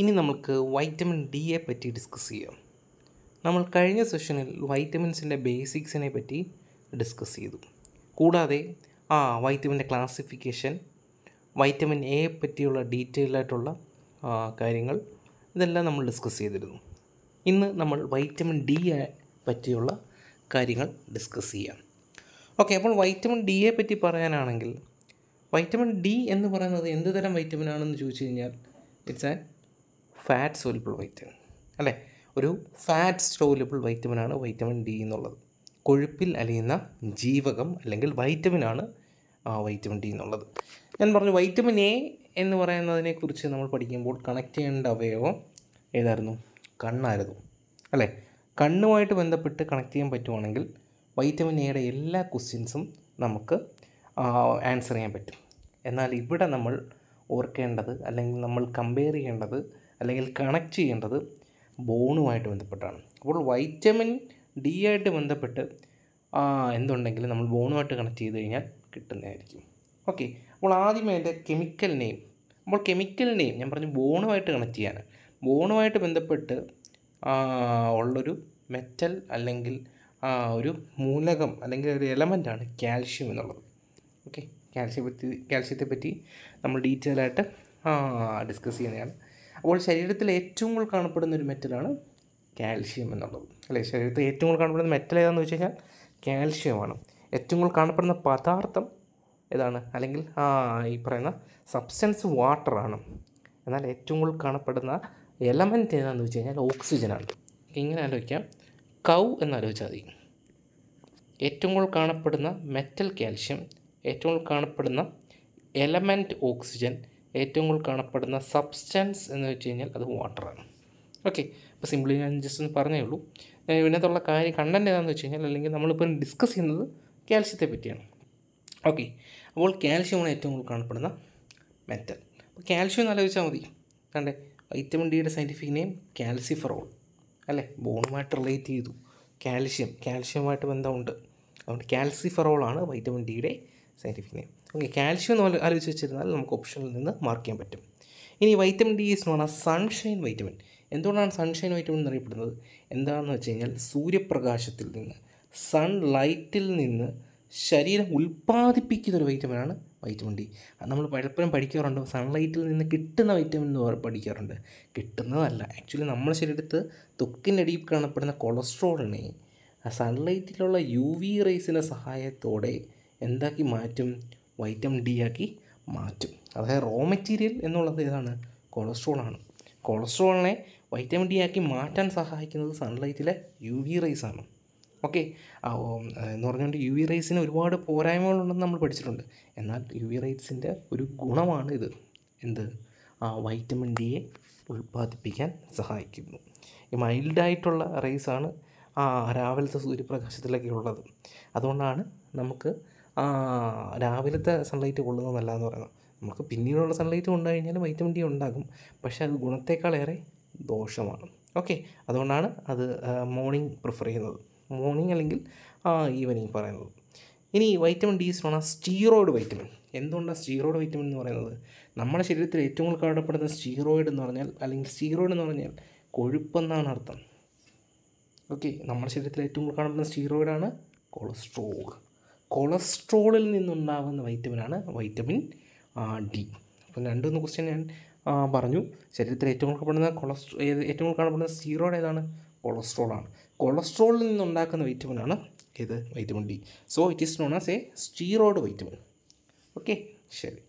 ഇനി നമുക്ക് വൈറ്റമിൻ ഡിയെ പറ്റി ഡിസ്കസ് ചെയ്യാം നമ്മൾ കഴിഞ്ഞ സെഷനിൽ വൈറ്റമിൻസിൻ്റെ ബേസിക്സിനെ പറ്റി ഡിസ്കസ് ചെയ്തു കൂടാതെ ആ വൈറ്റമിൻ്റെ ക്ലാസിഫിക്കേഷൻ വൈറ്റമിൻ എയെ പറ്റിയുള്ള ഡീറ്റെയിൽ ആയിട്ടുള്ള കാര്യങ്ങൾ ഇതെല്ലാം നമ്മൾ ഡിസ്കസ് ചെയ്തിരുന്നു ഇന്ന് നമ്മൾ വൈറ്റമിൻ ഡി പറ്റിയുള്ള കാര്യങ്ങൾ ഡിസ്കസ് ചെയ്യാം ഓക്കെ അപ്പോൾ വൈറ്റമിൻ ഡിയെ പറ്റി പറയാനാണെങ്കിൽ വൈറ്റമിൻ ഡി എന്ന് പറയുന്നത് എന്ത് തരം വൈറ്റമിൻ ആണെന്ന് ചോദിച്ചു കഴിഞ്ഞാൽ it's an fat soluble vitamin അല്ലേ ഒരു ഫാറ്റ് സോലിബിൾ വൈറ്റമിനാണ് വൈറ്റമിൻ ഡി എന്നുള്ളത് കൊഴുപ്പിൽ അലിയുന്ന ജീവകം അല്ലെങ്കിൽ വൈറ്റമിനാണ് വൈറ്റമിൻ ഡി എന്നുള്ളത് ഞാൻ പറഞ്ഞു വൈറ്റമിൻ എ എന്ന് പറയുന്നതിനെക്കുറിച്ച് നമ്മൾ പഠിക്കുമ്പോൾ കണക്ട് ചെയ്യേണ്ട അവയവം ഏതായിരുന്നു കണ്ണായിരുന്നു അല്ലേ കണ്ണുമായിട്ട് ബന്ധപ്പെട്ട് കണക്ട് ചെയ്യാൻ പറ്റുവാണെങ്കിൽ വൈറ്റമിൻ എയുടെ എല്ലാ ക്വസ്റ്റ്യൻസും നമുക്ക് ആൻസർ ചെയ്യാൻ പറ്റും എന്നാൽ ഇവിടെ നമ്മൾ ഓർക്കേണ്ടത് അല്ലെങ്കിൽ നമ്മൾ കമ്പയർ ചെയ്യേണ്ടത് അല്ലെങ്കിൽ കണക്ട് ചെയ്യേണ്ടത് ബോണുമായിട്ട് ബന്ധപ്പെട്ടാണ് അപ്പോൾ വൈറ്റമിൻ ഡി ആയിട്ട് ബന്ധപ്പെട്ട് എന്തുണ്ടെങ്കിലും നമ്മൾ ബോണുമായിട്ട് കണക്ട് ചെയ്ത് കഴിഞ്ഞാൽ കിട്ടുന്നതായിരിക്കും ഓക്കെ അപ്പോൾ ആദ്യമേ അതിൻ്റെ കെമിക്കൽ നെയിം അപ്പോൾ കെമിക്കൽ നെയിം ഞാൻ പറഞ്ഞു ബോണുമായിട്ട് കണക്ട് ചെയ്യാൻ ബോണുമായിട്ട് ബന്ധപ്പെട്ട് ഉള്ളൊരു മെറ്റൽ അല്ലെങ്കിൽ ഒരു മൂലകം അല്ലെങ്കിൽ ഒരു എലമെൻ്റാണ് കാൽഷ്യം എന്നുള്ളത് ഓക്കെ കാൽഷ്യം പറ്റി കാൽഷ്യത്തെ പറ്റി നമ്മൾ ഡീറ്റെയിൽ ആയിട്ട് ഡിസ്കസ് ചെയ്യുന്നതാണ് അപ്പോൾ ശരീരത്തിൽ ഏറ്റവും കൂടുതൽ കാണപ്പെടുന്ന ഒരു മെറ്റലാണ് കാൽഷ്യം എന്നുള്ളത് അല്ലേ ശരീരത്തിൽ ഏറ്റവും കൂടുതൽ കാണപ്പെടുന്ന മെറ്റൽ ഏതാണെന്ന് വെച്ച് കഴിഞ്ഞാൽ കാൽഷ്യമാണ് ഏറ്റവും കൂടുതൽ കാണപ്പെടുന്ന പദാർത്ഥം ഏതാണ് അല്ലെങ്കിൽ ആ ഈ പറയുന്ന സബ്സ്റ്റൻസ് വാട്ടറാണ് എന്നാൽ ഏറ്റവും കൂടുതൽ കാണപ്പെടുന്ന എലമെൻറ്റ് ഏതാണെന്ന് വെച്ച് കഴിഞ്ഞാൽ ഓക്സിജനാണ് ഇങ്ങനെ ആലോചിക്കാം കൗ എന്നാലോചിച്ചാൽ മതി ഏറ്റവും കൂടുതൽ കാണപ്പെടുന്ന മെറ്റൽ കാൽഷ്യം ഏറ്റവും കൂടുതൽ കാണപ്പെടുന്ന എലമെൻറ്റ് ഓക്സിജൻ ഏറ്റവും കൂടുതൽ കാണപ്പെടുന്ന സബ്സ്റ്റൻസ് എന്ന് വെച്ച് കഴിഞ്ഞാൽ അത് വാട്ടറാണ് ഓക്കെ അപ്പോൾ സിംപ്ലി ഞാൻ ജസ്റ്റ് ഒന്ന് പറഞ്ഞേ ഉള്ളൂ ഞാൻ ഇതിനകത്തുള്ള കാര്യം കണ്ടൻറ്റ് ഏതാണെന്ന് വെച്ച് കഴിഞ്ഞാൽ അല്ലെങ്കിൽ നമ്മളിപ്പോൾ ഡിസ്കസ് ചെയ്യുന്നത് കാൽഷ്യത്തെ പറ്റിയാണ് ഓക്കെ അപ്പോൾ കാൽഷ്യമാണ് ഏറ്റവും കൂടുതൽ കാണപ്പെടുന്ന മെറ്റൽ അപ്പോൾ കാൽഷ്യം എന്ന് ആലോചിച്ചാൽ മതി കണ്ടേ വൈറ്റമിൻ ഡിയുടെ സയൻറ്റിഫിക് നെയിം കാൽസിഫറോൾ അല്ലേ ബോണുമായിട്ട് റിലേറ്റ് ചെയ്തു കാൽഷ്യം കാൽഷ്യമായിട്ട് ബന്ധമുണ്ട് അതുകൊണ്ട് കാൽസിഫറോളാണ് വൈറ്റമിൻ ഡിയുടെ സയൻറ്റിഫിക് നെയിം ഓക്കെ കാൽഷ്യം എന്ന് ആലോചിച്ച് വെച്ചിരുന്നാൽ നമുക്ക് ഓപ്ഷനിൽ നിന്ന് മാർക്ക് ചെയ്യാൻ പറ്റും ഇനി vitamin D is known sunshine vitamin എന്തുകൊണ്ടാണ് സൺഷൈൻ വൈറ്റമിൻ എന്നറിയപ്പെടുന്നത് എന്താണെന്ന് വെച്ച് കഴിഞ്ഞാൽ സൂര്യപ്രകാശത്തിൽ നിന്ന് സൺ ലൈറ്റിൽ നിന്ന് ശരീരം ഉൽപ്പാദിപ്പിക്കുന്ന ഒരു വൈറ്റമിനാണ് വൈറ്റമിൻ ഡി അത് നമ്മൾ പലപ്പോഴും പഠിക്കാറുണ്ട് സൺലൈറ്റിൽ നിന്ന് കിട്ടുന്ന വൈറ്റമിൻ എന്ന് പഠിക്കാറുണ്ട് കിട്ടുന്നതല്ല ആക്ച്വലി നമ്മുടെ ശരീരത്ത് തൊക്കിൻ്റെ അടിയിൽ കാണപ്പെടുന്ന കൊളസ്ട്രോളിനെ സൺലൈറ്റിലുള്ള യു വി റേസിൻ്റെ സഹായത്തോടെ എന്താക്കി മാറ്റും വൈറ്റമിൻ ഡി ആക്കി മാറ്റും അതായത് റോ മെറ്റീരിയൽ എന്നുള്ളത് ഏതാണ് കൊളസ്ട്രോളാണ് കൊളസ്ട്രോളിനെ വൈറ്റമിൻ ഡി ആക്കി മാറ്റാൻ സഹായിക്കുന്നത് സൺലൈറ്റിലെ യു വി റൈസ് ആണ് ഓക്കെ എന്ന് പറഞ്ഞുകൊണ്ട് യു വി റൈസിന് ഒരുപാട് പോരായ്മകളുണ്ടെന്ന് നമ്മൾ പഠിച്ചിട്ടുണ്ട് എന്നാൽ യു വി റൈസിൻ്റെ ഒരു ഗുണമാണ് ഇത് എന്ത് ആ വൈറ്റമിൻ ഡിയെ ഉൽപ്പാദിപ്പിക്കാൻ സഹായിക്കുന്നു ഈ മൈൽഡായിട്ടുള്ള റൈസാണ് ആ രാവിലത്തെ സൂര്യപ്രകാശത്തിലൊക്കെ ഉള്ളത് അതുകൊണ്ടാണ് നമുക്ക് രാവിലത്തെ സൺലൈറ്റ് കൊള്ളുന്നതല്ല എന്ന് പറയുന്നത് നമുക്ക് പിന്നീടുള്ള സൺലൈറ്റ് കൊണ്ടു കഴിഞ്ഞാൽ വൈറ്റമിൻ ഡി ഉണ്ടാകും പക്ഷേ അത് ഗുണത്തേക്കാളേറെ ദോഷമാണ് ഓക്കെ അതുകൊണ്ടാണ് അത് മോർണിംഗ് പ്രിഫർ ചെയ്യുന്നത് മോർണിംഗ് അല്ലെങ്കിൽ ഈവനിങ് പറയുന്നത് ഇനി വൈറ്റമിൻ ഡി എന്ന് പറഞ്ഞാൽ സ്റ്റീറോയിഡ് വൈറ്റമിൻ എന്തുകൊണ്ടാണ് സ്റ്റീറോയിഡ് വൈറ്റമിൻ എന്ന് പറയുന്നത് നമ്മുടെ ശരീരത്തിൽ ഏറ്റവും കൂടുതൽ കാണപ്പെടുന്ന സ്റ്റീറോയിഡ് എന്ന് പറഞ്ഞാൽ അല്ലെങ്കിൽ സ്റ്റീറോയിഡ് എന്ന് പറഞ്ഞാൽ കൊഴുപ്പെന്നാണ് അർത്ഥം ഓക്കെ നമ്മുടെ ശരീരത്തിൽ ഏറ്റവും കൂടുതൽ കാണപ്പെടുന്ന സ്റ്റീറോയിഡാണ് കൊളസ്ട്രോൾ കൊളസ്ട്രോളിൽ നിന്നുണ്ടാകുന്ന വൈറ്റമിനാണ് വൈറ്റമിൻ ഡി അപ്പം രണ്ടുമൂന്ന് ക്വസ്റ്റ്യൻ ഞാൻ പറഞ്ഞു ശരീരത്തിൽ ഏറ്റവും കൂടുതൽ കാണപ്പെടുന്ന കൊളസ്ട്രോ ഏറ്റവും കൂടുതൽ കാണപ്പെടുന്ന സീറോയുടെ ഏതാണ് കൊളസ്ട്രോളാണ് കൊളസ്ട്രോളിൽ നിന്നുണ്ടാക്കുന്ന വൈറ്റമിനാണ് ഏത് vitamin D so it is known as a steroid vitamin okay ശരി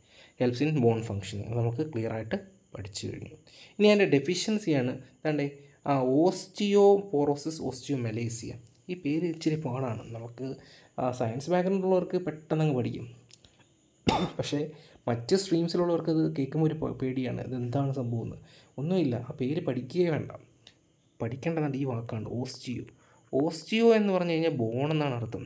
ഹെൽപ്സ് ഇൻ ബോൺ ഫംഗ്ഷൻ നമുക്ക് ക്ലിയർ ആയിട്ട് പഠിച്ചു കഴിഞ്ഞു ഇനി അതിൻ്റെ ഡെഫിഷ്യൻസിയാണ് തൻ്റെ ഓസ്റ്റിയോ പോറോസിസ് ഓസ്റ്റിയോ മെലേസിയ ഈ പേര് ഇച്ചിരി പാടാണ് നമുക്ക് സയൻസ് ബാക്ക്ഗ്രൗണ്ട് ഉള്ളവർക്ക് പെട്ടെന്ന് അങ്ങ് പഠിക്കും പക്ഷേ മറ്റ് സ്ട്രീംസിലുള്ളവർക്ക് അത് കേൾക്കുമ്പോൾ ഒരു പേടിയാണ് ഇതെന്താണ് സംഭവം എന്ന് ഒന്നുമില്ല ആ പേര് പഠിക്കുകയേ വേണ്ട പഠിക്കേണ്ടതാണ് ഈ വാക്കാണ് ഓസ്റ്റിയോ ഓസ്റ്റിയോ എന്ന് പറഞ്ഞു കഴിഞ്ഞാൽ ബോൺ എന്നാണ് അർത്ഥം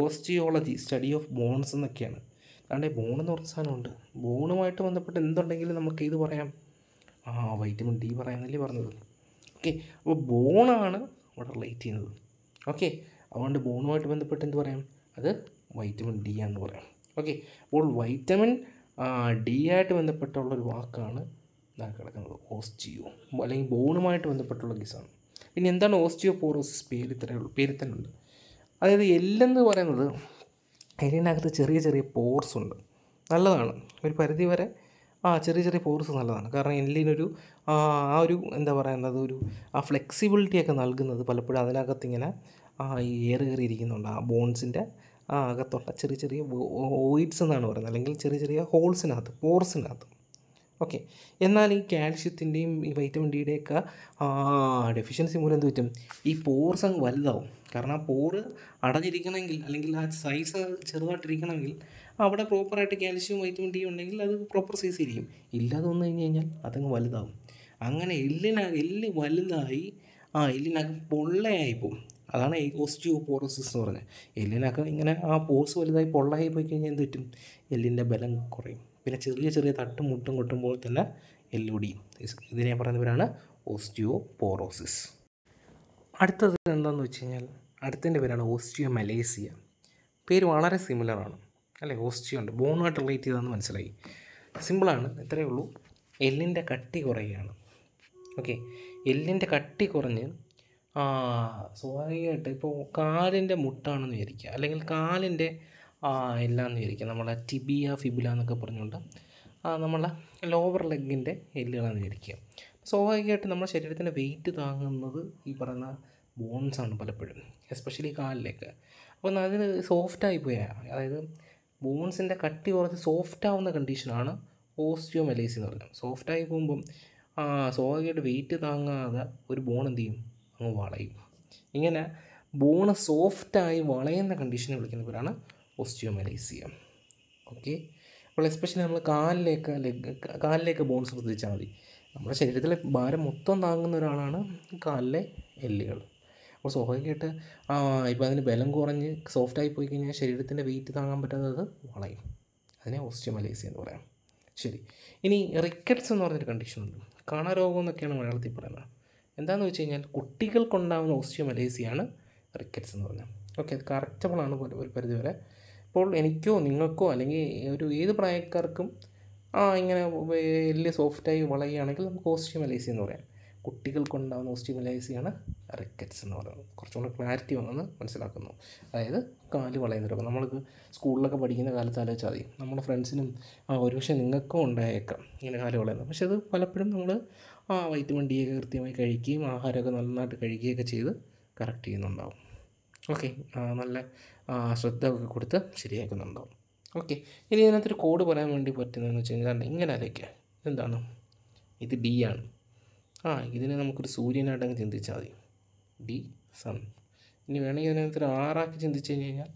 ഓസ്റ്റിയോളജി സ്റ്റഡി ഓഫ് ബോൺസ് എന്നൊക്കെയാണ് അതാണ്ട് ബോൺ എന്ന് പറഞ്ഞ സാധനമുണ്ട് ബോണുമായിട്ട് ബന്ധപ്പെട്ട് എന്തുണ്ടെങ്കിലും നമുക്ക് ഇത് പറയാം ആ വൈറ്റമിൻ ഡി പറയാമെന്നല്ലേ പറഞ്ഞത് ഓക്കെ അപ്പോൾ ബോണാണ് ഇവിടെ റിലേറ്റ് ചെയ്യുന്നത് ഓക്കെ അതുകൊണ്ട് ബോണുമായിട്ട് ബന്ധപ്പെട്ട് എന്ത് പറയാം അത് വൈറ്റമിൻ ഡി എന്ന് പറയാം ഓക്കെ അപ്പോൾ വൈറ്റമിൻ ഡി ആയിട്ട് ബന്ധപ്പെട്ടുള്ള ഒരു വാക്കാണ് കിടക്കുന്നത് ഓസ്റ്റിയോ അല്ലെങ്കിൽ ബോണുമായിട്ട് ബന്ധപ്പെട്ടുള്ള കേസാണ് പിന്നെ എന്താണ് ഓസ്റ്റിയോപോറോസിസ് പേര് ഇത്രയേ ഉള്ളൂ പേര് തന്നെ ഉണ്ട് അതായത് എല്ലെന്ന് പറയുന്നത് എല്ലിനകത്ത് ചെറിയ ചെറിയ പോർസ് ഉണ്ട് നല്ലതാണ് ഒരു പരിധി വരെ ആ ചെറിയ ചെറിയ പോർസ് നല്ലതാണ് കാരണം എല്ലിനൊരു ആ ഒരു എന്താ പറയുന്നത് ഒരു ആ ഫ്ലെക്സിബിലിറ്റിയൊക്കെ നൽകുന്നത് പലപ്പോഴും അതിനകത്ത് ഇങ്ങനെ ആ എയർ ഇരിക്കുന്നുണ്ട് ആ ബോൺസിൻ്റെ ആ അകത്തുള്ള ചെറിയ ചെറിയ ഓയിഡ്സ് എന്നാണ് പറയുന്നത് അല്ലെങ്കിൽ ചെറിയ ചെറിയ ഹോൾസിനകത്ത് പോർസിനകത്ത് ഓക്കെ എന്നാൽ ഈ കാൽഷ്യത്തിൻ്റെയും ഈ വൈറ്റമിൻ ഡിയുടെയൊക്കെ ഡെഫിഷ്യൻസി മൂലം എന്ത് പറ്റും ഈ പോർസ് അങ്ങ് വലുതാവും കാരണം ആ പോറ് അടഞ്ഞിരിക്കണമെങ്കിൽ അല്ലെങ്കിൽ ആ സൈസ് ചെറുതായിട്ടിരിക്കണമെങ്കിൽ അവിടെ പ്രോപ്പറായിട്ട് കാൽഷ്യവും വൈറ്റമിൻ ഡി ഉണ്ടെങ്കിൽ അത് പ്രോപ്പർ സൈസ് ഇരിക്കും ഇല്ലാതെ വന്നു കഴിഞ്ഞ് കഴിഞ്ഞാൽ അതങ്ങ് വലുതാവും അങ്ങനെ എല്ലിന എല്ല് വലുതായി ആ എല്ലിനകം പൊള്ളയായി പോകും അതാണ് ഓസ്റ്റിയോപോറോസിസ് എന്ന് പറഞ്ഞത് എല്ലിനൊക്കെ ഇങ്ങനെ ആ പോസ് വലുതായി പൊള്ളായി പോയി കഴിഞ്ഞാൽ എന്ത് പറ്റും എല്ലിൻ്റെ ബലം കുറയും പിന്നെ ചെറിയ ചെറിയ തട്ടും മുട്ടും കൊട്ടുമ്പോൾ തന്നെ എല്ലൊടിയും ഇതിനെ പറയുന്നവരാണ് ഓസ്റ്റിയോപോറോസിസ് അടുത്തത് എന്താണെന്ന് വെച്ച് കഴിഞ്ഞാൽ അടുത്തതിൻ്റെ പേരാണ് ഓസ്റ്റിയോ മലേസിയ പേര് വളരെ സിമിലറാണ് അല്ലേ ഓസ്റ്റിയോ ഉണ്ട് ബോണുമായിട്ട് റിലേറ്റ് ചെയ്തതെന്ന് മനസ്സിലായി സിമ്പിളാണ് ഇത്രയേ ഉള്ളൂ എല്ലിൻ്റെ കട്ടി കുറയുകയാണ് ഓക്കെ എല്ലിൻ്റെ കട്ടി കുറഞ്ഞ് ആ സ്വാഭാവികമായിട്ട് ഇപ്പോൾ കാലിൻ്റെ മുട്ടാണെന്ന് വിചാരിക്കുക അല്ലെങ്കിൽ കാലിൻ്റെ ആ എല്ലാന്ന് വിചാരിക്കുക നമ്മളെ ടിബിയ ഫിബില എന്നൊക്കെ പറഞ്ഞുകൊണ്ട് നമ്മളെ ലോവർ ലെഗിൻ്റെ എല്ലുകളാണെന്ന് വിചാരിക്കുക സ്വാഭാവികമായിട്ട് നമ്മുടെ ശരീരത്തിൻ്റെ വെയിറ്റ് താങ്ങുന്നത് ഈ പറയുന്ന ബോൺസാണ് പലപ്പോഴും എസ്പെഷ്യലി കാലിലേക്ക് അപ്പോൾ അതിന് സോഫ്റ്റായി പോയാൽ അതായത് ബോൺസിൻ്റെ കട്ടി കുറച്ച് സോഫ്റ്റ് ആവുന്ന കണ്ടീഷനാണ് ഓസ്റ്റിയോമെലൈസി എന്ന് പറയുന്നത് സോഫ്റ്റായി പോകുമ്പം സ്വാഭാവികമായിട്ട് വെയിറ്റ് താങ്ങാതെ ഒരു ബോൺ എന്ത് ചെയ്യും അങ്ങ് വളയും ഇങ്ങനെ ബോണ് സോഫ്റ്റായി വളയുന്ന കണ്ടീഷനെ വിളിക്കുന്ന പേരാണ് ഓസ്റ്റിയോമലൈസിയ ഓക്കെ അപ്പോൾ എസ്പെഷ്യലി നമ്മൾ കാലിലേക്ക് ലെഗ് കാലിലേക്ക് ബോൺ ശ്രദ്ധിച്ചാൽ മതി നമ്മുടെ ശരീരത്തിലെ ഭാരം മൊത്തം താങ്ങുന്ന ഒരാളാണ് കാലിലെ എല്ലുകൾ അപ്പോൾ സ്വാഭാവികമായിട്ട് ഇപ്പോൾ അതിന് ബലം കുറഞ്ഞ് സോഫ്റ്റായി പോയി കഴിഞ്ഞാൽ ശരീരത്തിൻ്റെ വെയിറ്റ് താങ്ങാൻ അത് വളയും അതിനെ ഓസ്റ്റിയോമലൈസിയ എന്ന് പറയാം ശരി ഇനി റിക്കറ്റ്സ് എന്ന് പറഞ്ഞൊരു കണ്ടീഷൻ ഉണ്ട് കാണാരോഗം എന്നൊക്കെയാണ് മലയാളത്തിൽ പറയുന്നത് എന്താണെന്ന് വെച്ച് കഴിഞ്ഞാൽ കുട്ടികൾക്കുണ്ടാകുന്ന ഓസ്റ്റിയോമലേസിയാണ് റിക്കറ്റ്സ് എന്ന് പറഞ്ഞാൽ ഓക്കെ അത് കറക്റ്റബിളാണ് ഒരു പരിധിവരെ ഇപ്പോൾ എനിക്കോ നിങ്ങൾക്കോ അല്ലെങ്കിൽ ഒരു ഏത് പ്രായക്കാർക്കും ആ ഇങ്ങനെ വലിയ സോഫ്റ്റായി വളയുകയാണെങ്കിൽ നമുക്ക് ഓസ്റ്റിയോമലേസി എന്ന് പറയാം കുട്ടികൾക്കുണ്ടാകുന്ന ഓസ്റ്റിയോമലേസിയാണ് റിക്കറ്റ്സ് എന്ന് പറയുന്നത് കുറച്ചുകൂടെ ക്ലാരിറ്റി വന്നെന്ന് മനസ്സിലാക്കുന്നു അതായത് കാല് വളയുന്ന രോഗം നമ്മൾ സ്കൂളിലൊക്കെ പഠിക്കുന്ന കാലത്ത് ആലോചിച്ചാൽ മതി നമ്മുടെ ഫ്രണ്ട്സിനും ആ ഒരുപക്ഷെ നിങ്ങൾക്കും ഉണ്ടായേക്കാം ഇങ്ങനെ കാല് വളയുന്നത് പക്ഷേ അത് പലപ്പോഴും നമ്മൾ ആ വൈറ്റമിൻ ഡി ഒക്കെ കൃത്യമായി കഴിക്കുകയും ആഹാരമൊക്കെ നന്നായിട്ട് കഴിക്കുകയൊക്കെ ചെയ്ത് കറക്റ്റ് ചെയ്യുന്നുണ്ടാവും ഓക്കെ നല്ല ശ്രദ്ധ ഒക്കെ കൊടുത്ത് ശരിയാക്കുന്നുണ്ടാവും ഓക്കെ ഇനി ഇതിനകത്തൊരു കോഡ് പറയാൻ വേണ്ടി പറ്റുന്നതെന്ന് വെച്ച് കഴിഞ്ഞാൽ ഇങ്ങനെ ആലോചിക്കുക എന്താണ് ഇത് ഡി ആണ് ആ ഇതിനെ നമുക്കൊരു സൂര്യനായിട്ടങ്ങ് ചിന്തിച്ചാൽ മതി ഡി സൺ ഇനി വേണമെങ്കിൽ ഒരു ആറാക്കി ചിന്തിച്ച് കഴിഞ്ഞ് കഴിഞ്ഞാൽ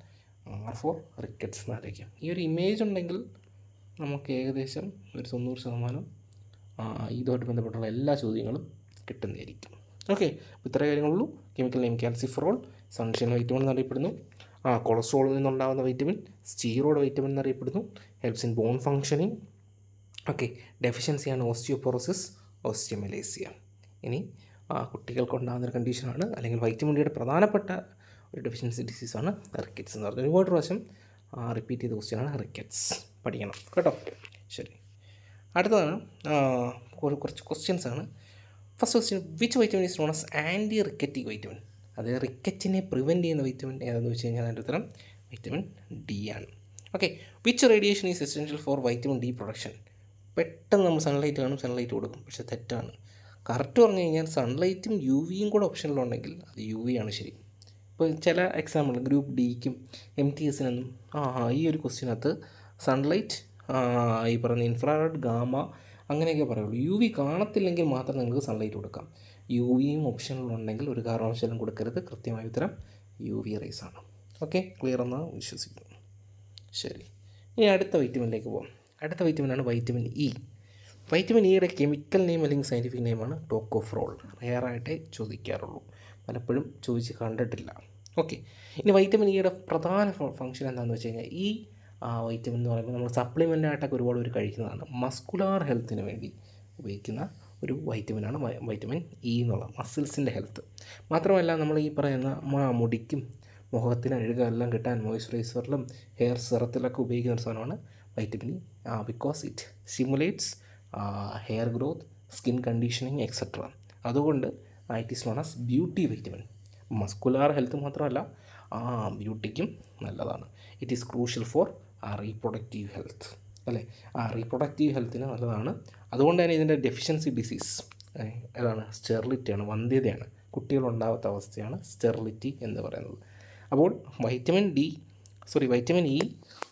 ആർ ഫോർ റിക്കറ്റ്സ് എന്ന് ആലോചിക്കാം ഈ ഒരു ഇമേജ് ഉണ്ടെങ്കിൽ നമുക്ക് ഏകദേശം ഒരു തൊണ്ണൂറ് ശതമാനം ഇതുമായിട്ട് ബന്ധപ്പെട്ടുള്ള എല്ലാ ചോദ്യങ്ങളും കിട്ടുന്നതായിരിക്കും ഓക്കെ ഇത്ര കാര്യങ്ങളുള്ളൂ chemical name calciferol sunshine vitamin എന്നറിയപ്പെടുന്നു ആ കൊളസ്ട്രോളിൽ നിന്നുണ്ടാകുന്ന വൈറ്റമിൻ സ്റ്റീറോയിഡ് വൈറ്റമിൻ എന്നറിയപ്പെടുന്നു helps in bone functioning okay ഡെഫിഷ്യൻസിയാണ് ഓസ്റ്റിയോപോറോസിസ് ഓസ്റ്റിയോമലേസിയ ഇനി കുട്ടികൾക്കുണ്ടാകുന്ന ഒരു കണ്ടീഷനാണ് അല്ലെങ്കിൽ വൈറ്റമിൻ ഡിയുടെ പ്രധാനപ്പെട്ട ഒരു ഡെഫിഷ്യൻസി ഡിസീസാണ് റിക്കറ്റ്സ് എന്ന് പറഞ്ഞാൽ ഒരുപാട് പ്രാവശ്യം റിപ്പീറ്റ് ചെയ്ത ക്വസ്റ്റ്യനാണ് റിക്കറ്റ്സ് പഠിക്കണം കേട്ടോ ശരി അടുത്തതാണ് കുറച്ച് ക്വസ്റ്റ്യൻസ് ആണ് first question which vitamin is known as anti rachitic vitamin അതായത് റിക്കറ്റിനെ പ്രിവെൻറ്റ് ചെയ്യുന്ന വൈറ്റമിൻ ഏതാണെന്ന് വെച്ച് കഴിഞ്ഞാൽ അതിൻ്റെ ഉത്തരം വൈറ്റമിൻ ഡി ആണ് okay which radiation is essential for vitamin D production പെട്ടെന്ന് നമ്മൾ സൺലൈറ്റ് കാണും സൺലൈറ്റ് കൊടുക്കും പക്ഷെ തെറ്റാണ് കറക്റ്റ് പറഞ്ഞു കഴിഞ്ഞാൽ സൺലൈറ്റും യു വിയും കൂടെ ഓപ്ഷനിലുണ്ടെങ്കിൽ അത് യു വി ആണ് ശരി ഇപ്പോൾ ചില എക്സാമ്പിൾ ഗ്രൂപ്പ് ഡിക്കും എം ടി എസിനൊന്നും ആ ഈ ഒരു ക്വസ്റ്റ്യനകത്ത് സൺലൈറ്റ് ഈ പറയുന്ന ഇൻഫ്രാറെഡ് ഗാമ അങ്ങനെയൊക്കെ പറയുള്ളൂ യു വി കാണത്തില്ലെങ്കിൽ മാത്രം നിങ്ങൾക്ക് സൺലൈറ്റ് കൊടുക്കാം യു വിയും ഓപ്ഷനിലുണ്ടെങ്കിൽ ഒരു കാരണവശാലും കൊടുക്കരുത് കൃത്യമായ ഉത്തരം യു വി ആണ് ഓക്കെ ക്ലിയർ എന്ന് വിശ്വസിക്കുന്നു ശരി ഇനി അടുത്ത വൈറ്റമിനിലേക്ക് പോകാം അടുത്ത വൈറ്റമിനാണ് വൈറ്റമിൻ ഇ വൈറ്റമിൻ ഇയുടെ കെമിക്കൽ നെയിം അല്ലെങ്കിൽ സയൻറ്റിഫിക് നെയിമാണ് ടോക്കോഫ്രോൾ റെയറായിട്ടേ ചോദിക്കാറുള്ളൂ പലപ്പോഴും ചോദിച്ച് കണ്ടിട്ടില്ല ഓക്കെ ഇനി വൈറ്റമിൻ ഇയുടെ e പ്രധാന ഫങ്ഷൻ എന്താണെന്ന് വെച്ച് കഴിഞ്ഞാൽ ഈ ആ വൈറ്റമിൻ എന്ന് പറയുമ്പോൾ നമ്മൾ സപ്ലിമെൻ്റ് ആയിട്ടൊക്കെ ഒരുപാട് പേര് കഴിക്കുന്നതാണ് മസ്കുലാർ ഹെൽത്തിന് വേണ്ടി ഉപയോഗിക്കുന്ന ഒരു വൈറ്റമിനാണ് വൈറ്റമിൻ ഇ എന്നുള്ളത് മസിൽസിൻ്റെ ഹെൽത്ത് മാത്രമല്ല നമ്മൾ ഈ പറയുന്ന മുടിക്കും മുഖത്തിന് അഴുകെല്ലാം കിട്ടാൻ മോയ്സ്ചറൈസറിലും ഹെയർ സിറത്തിലൊക്കെ ഉപയോഗിക്കുന്ന ഒരു സാധനമാണ് vitamin E because it simulates hair growth skin conditioning etcetera അതുകൊണ്ട് it is known as beauty vitamin muscular health മാത്രമല്ല ആ ബ്യൂട്ടിക്കും നല്ലതാണ് ഇറ്റ് ഈസ് ക്രൂഷ്യൽ ഫോർ ആ റീപ്രൊഡക്റ്റീവ് ഹെൽത്ത് അല്ലേ ആ റീപ്രൊഡക്റ്റീവ് ഹെൽത്തിന് നല്ലതാണ് അതുകൊണ്ട് തന്നെ ഇതിൻ്റെ ഡെഫിഷ്യൻസി ഡിസീസ് അതാണ് സ്റ്റെർലിറ്റിയാണ് വന്ധ്യതയാണ് കുട്ടികളുണ്ടാവാത്ത അവസ്ഥയാണ് സ്റ്റെർലിറ്റി എന്ന് പറയുന്നത് അപ്പോൾ vitamin D sorry vitamin E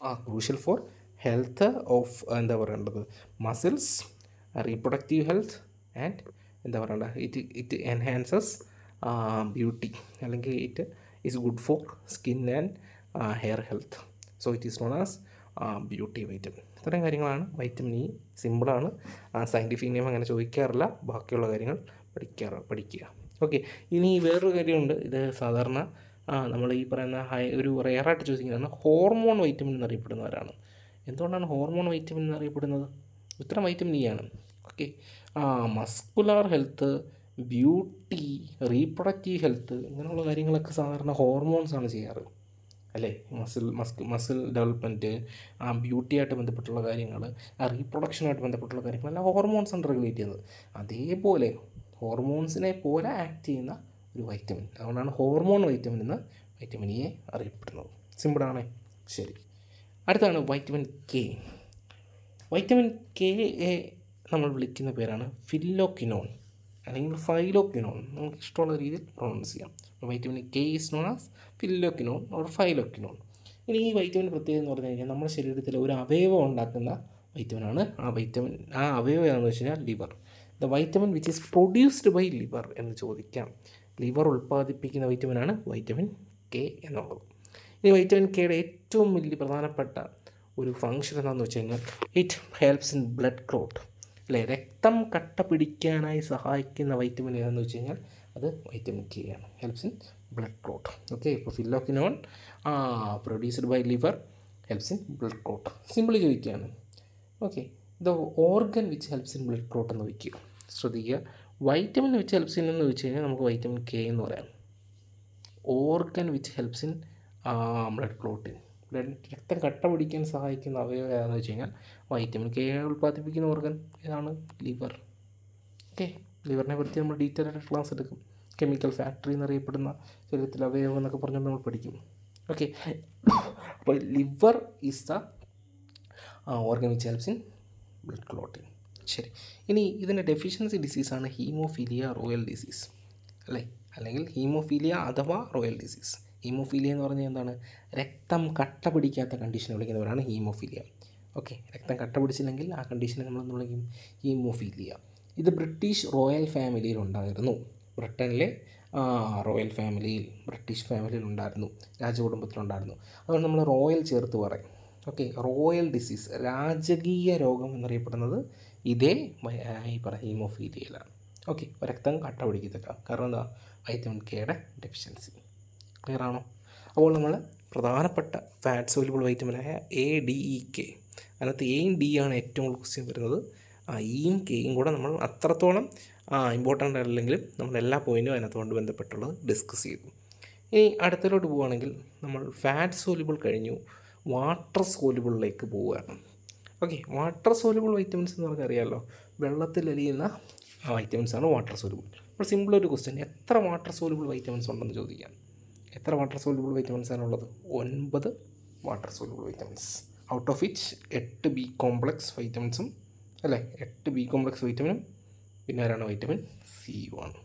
ആ ക്രൂഷ്യൽ ഫോർ ഹെൽത്ത് ഓഫ് എന്താ പറയേണ്ടത് മസിൽസ് റീപ്രൊഡക്റ്റീവ് ഹെൽത്ത് ആൻഡ് എന്താ പറയേണ്ടത് ഇറ്റ് ഇറ്റ് എൻഹാൻസസ് ബ്യൂട്ടി അല്ലെങ്കിൽ it is good for skin and hair health so it is known as beauty vitamin ഇത്തരം കാര്യങ്ങളാണ് vitamin E സിമ്പിളാണ് scientific name അങ്ങനെ ചോദിക്കാറില്ല ബാക്കിയുള്ള കാര്യങ്ങൾ പഠിക്കാറ് പഠിക്കുക ഓക്കെ ഇനി വേറൊരു കാര്യമുണ്ട് ഇത് സാധാരണ നമ്മൾ ഈ പറയുന്ന ഹൈ ഒരു റയറായിട്ട് ചോദിക്കുന്നതാണ് ഹോർമോൺ വൈറ്റമിൻ എന്നറിയപ്പെടുന്നവരാണ് എന്തുകൊണ്ടാണ് ഹോർമോൺ വൈറ്റമിൻ എന്നറിയപ്പെടുന്നത് ഉത്തരം വൈറ്റമിൻ ഇ ആണ് ഓക്കെ ആ muscular health beauty reproductive health ഇങ്ങനെയുള്ള കാര്യങ്ങളൊക്കെ സാധാരണ ഹോർമോൺസാണ് ചെയ്യാറ് അല്ലേ മസിൽ മസ്ക് മസിൽ ഡെവലപ്മെൻറ്റ് ആ ബ്യൂട്ടിയായിട്ട് ബന്ധപ്പെട്ടുള്ള കാര്യങ്ങൾ ആ റീപ്രൊഡക്ഷനുമായിട്ട് ബന്ധപ്പെട്ടുള്ള കാര്യങ്ങളെല്ലാം ഹോർമോൺസാണ് റെഗുലേറ്റ് ചെയ്യുന്നത് അതേപോലെ ഹോർമോൺസിനെ പോലെ ആക്ട് ചെയ്യുന്ന ഒരു വൈറ്റമിൻ അതുകൊണ്ടാണ് ഹോർമോൺ വൈറ്റമിൻ എന്ന് വൈറ്റമിൻ എ അറിയപ്പെടുന്നത് സിമ്പിളാണേ ശരി അടുത്താണ് വൈറ്റമിൻ കെ വൈറ്റമിൻ കെ നമ്മൾ വിളിക്കുന്ന പേരാണ് ഫില്ലോക്കിനോൺ അല്ലെങ്കിൽ ഫൈലോക്കിനോൺ നമുക്ക് ഇഷ്ടമുള്ള രീതിയിൽ പ്രൊണൗൺസ് ചെയ്യാം vitamin K is known as phylloquinone or phylloquinone ഇനി ഈ വൈറ്റമിൻ പ്രത്യേകത എന്ന് പറഞ്ഞു കഴിഞ്ഞാൽ നമ്മുടെ ശരീരത്തിൽ ഒരു അവയവം ഉണ്ടാക്കുന്ന വൈറ്റമിനാണ് ആ വൈറ്റമിൻ ആ അവയവം എന്ന് വെച്ച് കഴിഞ്ഞാൽ liver the vitamin which is produced by liver എന്ന് ചോദിക്കാം ലിവർ ഉൽപ്പാദിപ്പിക്കുന്ന വൈറ്റമിനാണ് വൈറ്റമിൻ കെ എന്നുള്ളത് ഇനി വൈറ്റമിൻ കെയുടെ ഏറ്റവും വലിയ പ്രധാനപ്പെട്ട ഒരു ഫങ്ഷൻ എന്താണെന്ന് വെച്ച് കഴിഞ്ഞാൽ it helps in blood clot അല്ലേ രക്തം കട്ട പിടിക്കാനായി സഹായിക്കുന്ന വൈറ്റമിൻ ഏതെന്ന് വെച്ച് കഴിഞ്ഞാൽ അത് വൈറ്റമിൻ കെ ആണ് helps in blood clot okay ഇപ്പോൾ phylloquinone produced by liver helps in blood clot simple ചോദിക്കുകയാണ് okay the organ which helps in blood clot എന്ന് വയ്ക്കുക ശ്രദ്ധിക്കുക വൈറ്റമിൻ വിച്ച് ഹെൽപ്സ് ഇൻ എന്ന് വെച്ച് കഴിഞ്ഞാൽ നമുക്ക് വൈറ്റമിൻ കെ എന്ന് പറയാം organ which helps in blood clotting blood രക്തം കട്ട പിടിക്കാൻ സഹായിക്കുന്ന അവയവം ഏതാണെന്ന് വെച്ച് കഴിഞ്ഞാൽ വൈറ്റമിൻ കെ ഉൽപ്പാദിപ്പിക്കുന്ന ഓർഗൻ ഏതാണ് ലിവർ ഓക്കെ ലിവറിനെ പറ്റി നമ്മൾ ഡീറ്റെയിൽ ആയിട്ട് ക്ലാസ് എടുക്കും കെമിക്കൽ ഫാക്ടറി എന്നറിയപ്പെടുന്ന ശരീരത്തിൽ അവയവം എന്നൊക്കെ പറഞ്ഞാൽ നമ്മൾ പഠിക്കും ഓക്കെ അപ്പോൾ liver is the organ which helps in blood clotting ശരി ഇനി ഇതിൻ്റെ ഡെഫിഷ്യൻസി ഡിസീസാണ് ഹീമോഫീലിയ റോയൽ ഡിസീസ് അല്ലേ അല്ലെങ്കിൽ ഹീമോഫീലിയ അഥവാ റോയൽ ഡിസീസ് ഹീമോഫീലിയ എന്ന് പറഞ്ഞാൽ എന്താണ് രക്തം കട്ട പിടിക്കാത്ത കണ്ടീഷനെ വിളിക്കുന്നവരാണ് ഹീമോഫീലിയ ഓക്കെ രക്തം കട്ട പിടിച്ചില്ലെങ്കിൽ ആ കണ്ടീഷനെ നമ്മൾ എന്ന് വിളിക്കും ഹീമോഫീലിയ ഇത് ബ്രിട്ടീഷ് റോയൽ ഫാമിലിയിൽ ഉണ്ടായിരുന്നു ബ്രിട്ടനിലെ റോയൽ ഫാമിലിയിൽ ബ്രിട്ടീഷ് ഫാമിലിയിൽ ഉണ്ടായിരുന്നു രാജകുടുംബത്തിലുണ്ടായിരുന്നു അതുകൊണ്ട് നമ്മൾ റോയൽ ചേർത്ത് പറയും ഓക്കെ റോയൽ ഡിസീസ് രാജകീയ രോഗം എന്നറിയപ്പെടുന്നത് ഇതേ ഈ പറഞ്ഞ ഹീമോഫീലിയയിലാണ് ഓക്കെ രക്തം കട്ട പിടിക്കത്തില്ല കാരണം എന്താ വൈറ്റമിൻ കെയുടെ ഡെഫിഷ്യൻസി ക്ലിയർ ആണോ അപ്പോൾ നമ്മൾ പ്രധാനപ്പെട്ട ഫാറ്റ് സോലിബിൾ വൈറ്റമിനായ എ ഡി ഇ കെ അതിനകത്ത് എയും ഡി ആണ് ഏറ്റവും കൂടുതൽ ക്വസ്റ്റ്യൻ വരുന്നത് ആ ഇയും e കെയും കൂടെ നമ്മൾ അത്രത്തോളം ഇമ്പോർട്ടൻ്റ് അല്ലെങ്കിലും നമ്മൾ എല്ലാ പോയിൻറ്റും അതിനകത്തോട് ബന്ധപ്പെട്ടുള്ളത് ഡിസ്കസ് ചെയ്തു ഇനി അടുത്തിലോട്ട് പോവുകയാണെങ്കിൽ നമ്മൾ ഫാറ്റ് സോലിബിൾ കഴിഞ്ഞു വാട്ടർ സോലിബിളിലേക്ക് പോവുകയാണ് ഓക്കെ വാട്ടർ സോലിബിൾ വൈറ്റമിൻസ് എന്ന് പറഞ്ഞാൽ അറിയാമല്ലോ വെള്ളത്തിൽ അലിയുന്ന വൈറ്റമിൻസ് ആണ് വാട്ടർ സോലിബിൾ അപ്പോൾ സിമ്പിൾ ഒരു ക്വസ്റ്റ്യൻ എത്ര വാട്ടർ സോലിബിൾ വൈറ്റമിൻസ് ഉണ്ടെന്ന് ചോദിക്കാം എത്ര വാട്ടർ സോൾബിൾ വൈറ്റമിൻസ് ആണ് ഉള്ളത് ഒൻപത് water soluble vitamins out of which എട്ട് ബി കോംപ്ലക്സ് വൈറ്റമിൻസും അല്ലേ എട്ട് ബി കോംപ്ലക്സ് വൈറ്റമിനും പിന്നെ ആരാണ് വൈറ്റമിൻ സി ആണ്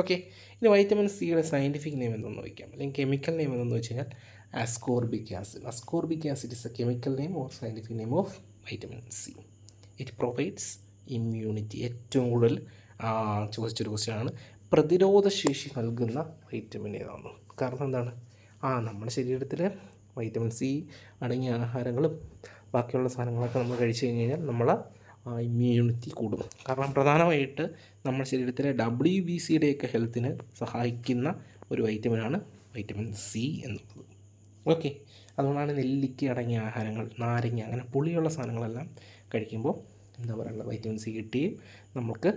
ഓക്കെ ഇനി വൈറ്റമിൻ സിയുടെ സയൻറ്റിഫിക് നെയിം എന്തെന്ന് നോക്കാം അല്ലെങ്കിൽ കെമിക്കൽ നെയിം എന്തെന്ന് വെച്ച് കഴിഞ്ഞാൽ ascorbic acid ascorbic acid is a chemical name or scientific name of vitamin C it provides immunity ഏറ്റവും കൂടുതൽ ചോദിച്ചൊരു ക്വസ്റ്റ്യൻ ആണ് പ്രതിരോധശേഷി നൽകുന്ന വൈറ്റമിൻ ഏതാണ് കാരണം എന്താണ് ആ നമ്മുടെ ശരീരത്തിൽ വൈറ്റമിൻ സി അടങ്ങിയ ആഹാരങ്ങളും ബാക്കിയുള്ള സാധനങ്ങളൊക്കെ നമ്മൾ കഴിച്ചു കഴിഞ്ഞ് കഴിഞ്ഞാൽ നമ്മളെ ഇമ്മ്യൂണിറ്റി കൂടും കാരണം പ്രധാനമായിട്ട് നമ്മുടെ ശരീരത്തിലെ ഡബ്ല്യു ബി സിയുടെയൊക്കെ ഹെൽത്തിന് സഹായിക്കുന്ന ഒരു വൈറ്റമിനാണ് വൈറ്റമിൻ സി എന്നുള്ളത് ഓക്കെ അതുകൊണ്ടാണ് നെല്ലിക്ക അടങ്ങിയ ആഹാരങ്ങൾ നാരങ്ങ അങ്ങനെ പുളിയുള്ള സാധനങ്ങളെല്ലാം കഴിക്കുമ്പോൾ എന്താ പറയുക വൈറ്റമിൻ സി കിട്ടുകയും നമുക്ക്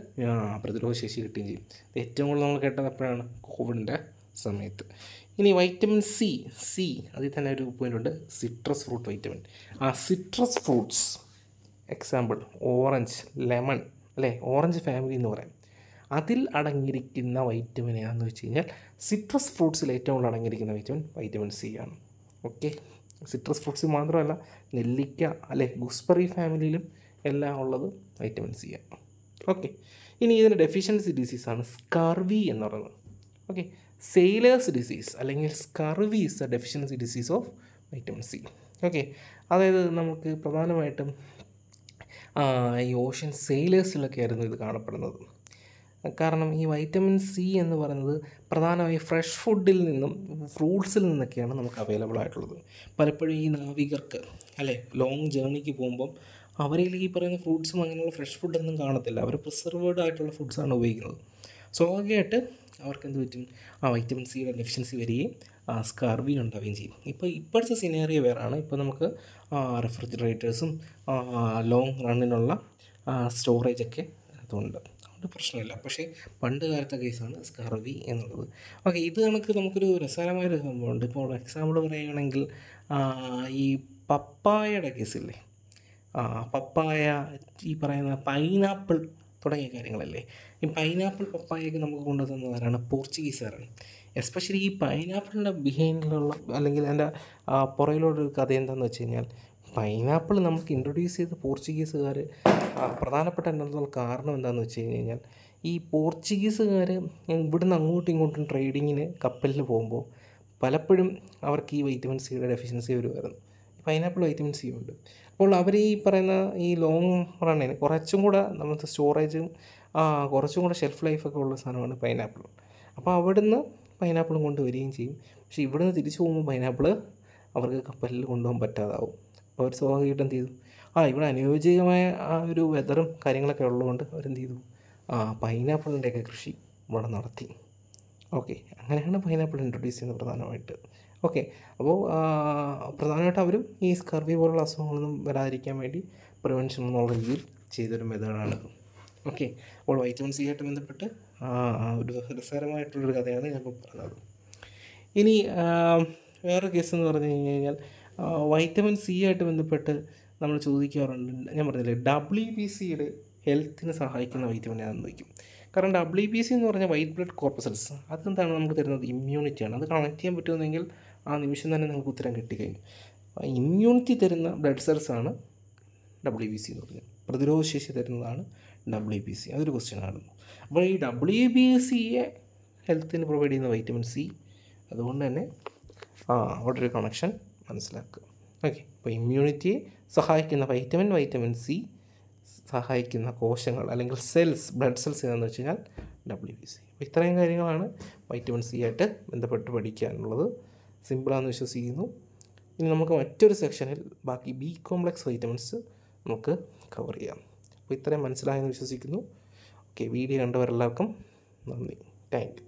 പ്രതിരോധശേഷി കിട്ടുകയും ചെയ്യും ഏറ്റവും കൂടുതൽ നമ്മൾ കേട്ടത് എപ്പോഴാണ് കോവിഡിൻ്റെ സമയത്ത് ഇനി വൈറ്റമിൻ സി സി അതിൽ തന്നെ ഒരു പോയിൻ്റ് ഉണ്ട് സിട്രസ് ഫ്രൂട്ട് വൈറ്റമിൻ ആ citrus fruits example orange lemon അല്ലേ ഓറഞ്ച് ഫാമിലി എന്ന് പറയാം അതിൽ അടങ്ങിയിരിക്കുന്ന വൈറ്റമിൻ ഏതാണെന്ന് വെച്ച് കഴിഞ്ഞാൽ സിട്രസ് ഫ്രൂട്ട്സിൽ ഏറ്റവും കൂടുതൽ അടങ്ങിയിരിക്കുന്ന വൈറ്റമിൻ വൈറ്റമിൻ സി ആണ് ഓക്കെ സിട്രസ് ഫ്രൂട്ട്സ് മാത്രമല്ല നെല്ലിക്ക അല്ലെ ഗുസ്ബറി ഫാമിലിയിലും എല്ലാം ഉള്ളത് വൈറ്റമിൻ സി ആണ് ഓക്കെ ഇനി ഇതിൻ്റെ ഡെഫിഷ്യൻസി ഡിസീസാണ് സ്കർവി എന്ന് പറയുന്നത് ഓക്കെ സെയിലേഴ്സ് ഡിസീസ് അല്ലെങ്കിൽ scurvy is a deficiency disease of vitamin C okay അതായത് നമുക്ക് പ്രധാനമായിട്ടും ഈ ഓഷ്യൻ സെയിലേഴ്സിലൊക്കെ ആയിരുന്നു ഇത് കാണപ്പെടുന്നത് കാരണം ഈ വൈറ്റമിൻ സി എന്ന് പറയുന്നത് പ്രധാനമായി ഫ്രഷ് ഫുഡിൽ നിന്നും ഫ്രൂട്ട്സിൽ നിന്നൊക്കെയാണ് നമുക്ക് അവൈലബിൾ ആയിട്ടുള്ളത് പലപ്പോഴും ഈ നാവികർക്ക് അല്ലേ ലോങ് ജേർണിക്ക് പോകുമ്പം അവരിൽ ഈ പറയുന്ന ഫ്രൂട്ട്സും അങ്ങനെയുള്ള ഫ്രഷ് ഫുഡൊന്നും കാണത്തില്ല അവർ പ്രിസർവേഡ് ആയിട്ടുള്ള ഫുഡ്സാണ് ഉപയോഗിക്കുന്നത് സ്വാഭാവികമായിട്ട് അവർക്ക് എന്ത് പറ്റും ആ വൈറ്റമിൻ സിയുടെ ഡെഫിഷ്യൻസി വരികയും സ്കാർബി ഉണ്ടാവുകയും ചെയ്യും ഇപ്പോൾ ഇപ്പോഴത്തെ സിനേറിയ വേറാണ് ഇപ്പോൾ നമുക്ക് റെഫ്രിജറേറ്റേഴ്സും ലോങ് റണ്ണിനുള്ള സ്റ്റോറേജൊക്കെ അതുകൊണ്ട് അതുകൊണ്ട് പ്രശ്നമില്ല പക്ഷേ പണ്ട് കാലത്തെ കേസാണ് സ്കാർബി എന്നുള്ളത് ഓക്കെ ഇത് കണക്ക് നമുക്കൊരു രസകരമായൊരു സംഭവമുണ്ട് ഇപ്പോൾ എക്സാമ്പിൾ പറയുകയാണെങ്കിൽ ഈ പപ്പായയുടെ കേസില്ലേ പപ്പായ ഈ പറയുന്ന പൈനാപ്പിൾ തുടങ്ങിയ കാര്യങ്ങളല്ലേ ഈ പൈനാപ്പിൾ പപ്പായൊക്കെ നമുക്ക് കൊണ്ടുതന്നതാരാണ് പോർച്ചുഗീസുകാരാണ് എസ്പെഷ്യലി ഈ പൈനാപ്പിളിൻ്റെ ബിഹൈൻഡിലുള്ള അല്ലെങ്കിൽ എൻ്റെ പുറകിലുള്ളൊരു കഥ എന്താണെന്ന് വെച്ച് കഴിഞ്ഞാൽ പൈനാപ്പിൾ നമുക്ക് ഇൻട്രൊഡ്യൂസ് ചെയ്ത പോർച്ചുഗീസുകാർ പ്രധാനപ്പെട്ട എന്നുള്ള കാരണം എന്താണെന്ന് വെച്ച് കഴിഞ്ഞ് കഴിഞ്ഞാൽ ഈ പോർച്ചുഗീസുകാർ ഇവിടുന്ന് അങ്ങോട്ടും ഇങ്ങോട്ടും ട്രേഡിങ്ങിന് കപ്പലിൽ പോകുമ്പോൾ പലപ്പോഴും അവർക്ക് ഈ വൈറ്റമിൻ സിയുടെ ഡെഫിഷ്യൻസി വരുമായിരുന്നു പൈനാപ്പിൾ വൈറ്റമിൻ സി ഉണ്ട് അപ്പോൾ അവർ ഈ പറയുന്ന ഈ ലോങ് റണ്ണിന് കുറച്ചും കൂടെ നമുക്ക് സ്റ്റോറേജും കുറച്ചും കൂടെ ഷെൽഫ് ലൈഫൊക്കെ ഉള്ള സാധനമാണ് പൈനാപ്പിൾ അപ്പോൾ അവിടുന്ന് പൈനാപ്പിളും കൊണ്ടുവരികയും ചെയ്യും പക്ഷേ ഇവിടുന്ന് തിരിച്ചു പോകുമ്പോൾ പൈനാപ്പിൾ അവർക്ക് കപ്പലിൽ കൊണ്ടുപോകാൻ പറ്റാതാവും അപ്പോൾ അവർ സ്വാഭാവികമായിട്ട് എന്ത് ചെയ്തു ആ ഇവിടെ അനുയോജ്യമായ ആ ഒരു വെതറും കാര്യങ്ങളൊക്കെ ഉള്ളതുകൊണ്ട് അവരെന്ത് ചെയ്തു ആ പൈനാപ്പിളിൻ്റെയൊക്കെ കൃഷി ഇവിടെ നടത്തി ഓക്കെ അങ്ങനെയാണ് പൈനാപ്പിൾ ഇൻട്രൊഡ്യൂസ് ചെയ്യുന്നത് പ്രധാനമായിട്ട് ഓക്കെ അപ്പോൾ പ്രധാനമായിട്ടും അവരും ഈ സ്കർവി പോലുള്ള അസുഖങ്ങളൊന്നും വരാതിരിക്കാൻ വേണ്ടി പ്രിവെൻഷൻ എന്നുള്ള രീതിയിൽ ചെയ്തൊരു മെത്തേഡാണ് ഓക്കെ അപ്പോൾ വൈറ്റമിൻ സി ആയിട്ട് ബന്ധപ്പെട്ട് ഒരു രസകരമായിട്ടുള്ളൊരു കഥയാണ് ഞാനിപ്പോൾ പറഞ്ഞത് ഇനി വേറെ കേസ് എന്ന് പറഞ്ഞു കഴിഞ്ഞ് കഴിഞ്ഞാൽ വൈറ്റമിൻ സി ആയിട്ട് ബന്ധപ്പെട്ട് നമ്മൾ ചോദിക്കാറുണ്ട് ഞാൻ പറഞ്ഞില്ലേ ഡബ്ല്യു ബി സിയുടെ ഹെൽത്തിന് സഹായിക്കുന്ന വൈറ്റമിൻ ഏതാണെന്ന് ചോദിക്കും കാരണം ഡബ്ല്യു ബി സി എന്ന് പറഞ്ഞാൽ വൈറ്റ് ബ്ലഡ് കോർപ്പസൽസ് അതെന്താണ് നമുക്ക് തരുന്നത് ഇമ്മ്യൂണിറ്റിയാണ് അത് കണക്ട് ചെയ്യാൻ പറ്റുമെന്നെങ്കിൽ ആ നിമിഷം തന്നെ നിങ്ങൾക്ക് ഉത്തരം കിട്ടിക്കഴിഞ്ഞു ഇമ്മ്യൂണിറ്റി തരുന്ന ബ്ലഡ് സെൽസാണ് ഡബ്ല്യു ബി സി എന്ന് പറഞ്ഞത് പ്രതിരോധശേഷി തരുന്നതാണ് ഡബ്ല്യു ബി സി അതൊരു ക്വസ്റ്റ്യൻ ആയിരുന്നു അപ്പോൾ ഈ ഡബ്ല്യു ബി സിയെ ഹെൽത്തിന് പ്രൊവൈഡ് ചെയ്യുന്ന വൈറ്റമിൻ സി അതുകൊണ്ട് തന്നെ ആ അവിടെ ഒരു കണക്ഷൻ മനസ്സിലാക്കുക ഓക്കെ അപ്പോൾ ഇമ്മ്യൂണിറ്റിയെ സഹായിക്കുന്ന വൈറ്റമിൻ വൈറ്റമിൻ സി സഹായിക്കുന്ന കോശങ്ങൾ അല്ലെങ്കിൽ സെൽസ് ബ്ലഡ് സെൽസ് ഏതാണെന്ന് വെച്ച് കഴിഞ്ഞാൽ ഡബ്ല്യു ബി സി അപ്പോൾ ഇത്രയും കാര്യങ്ങളാണ് വൈറ്റമിൻ സി ആയിട്ട് ബന്ധപ്പെട്ട് പഠിക്കാനുള്ളത് സിമ്പിളാണെന്ന് വിശ്വസിക്കുന്നു ഇനി നമുക്ക് മറ്റൊരു സെക്ഷനിൽ ബാക്കി ബി കോംപ്ലക്സ് വൈറ്റമിൻസ് നമുക്ക് കവർ ചെയ്യാം അപ്പോൾ ഇത്രയും മനസ്സിലായെന്ന് വിശ്വസിക്കുന്നു ഓക്കെ വീഡിയോ കണ്ടവരെല്ലാവർക്കും നന്ദി താങ്ക്